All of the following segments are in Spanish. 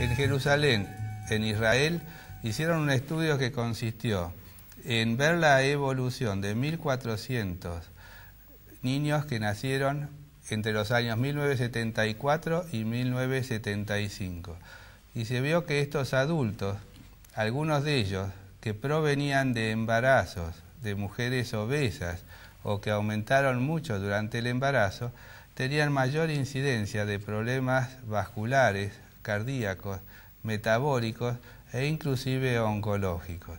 en Jerusalén, en Israel, hicieron un estudio que consistió en ver la evolución de 1.400 niños que nacieron entre los años 1974 y 1975. Y se vio que estos adultos, algunos de ellos que provenían de embarazos de mujeres obesas o que aumentaron mucho durante el embarazo, tenían mayor incidencia de problemas vasculares, cardíacos, metabólicos e inclusive oncológicos.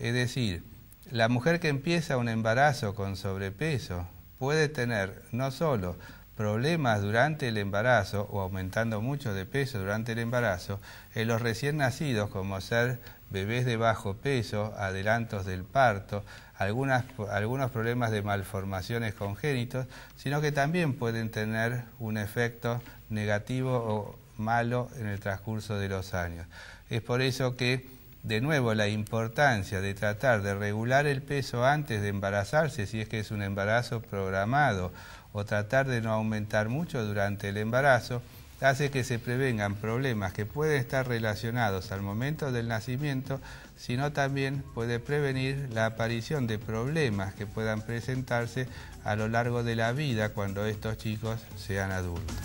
Es decir, la mujer que empieza un embarazo con sobrepeso puede tener no solo problemas durante el embarazo o aumentando mucho de peso durante el embarazo, en los recién nacidos como ser bebés de bajo peso, adelantos del parto, algunos problemas de malformaciones congénitos, sino que también pueden tener un efecto negativo malo en el transcurso de los años. Es por eso que, de nuevo, la importancia de tratar de regular el peso antes de embarazarse, si es que es un embarazo programado, o tratar de no aumentar mucho durante el embarazo, hace que se prevengan problemas que pueden estar relacionados al momento del nacimiento, sino también puede prevenir la aparición de problemas que puedan presentarse a lo largo de la vida cuando estos chicos sean adultos.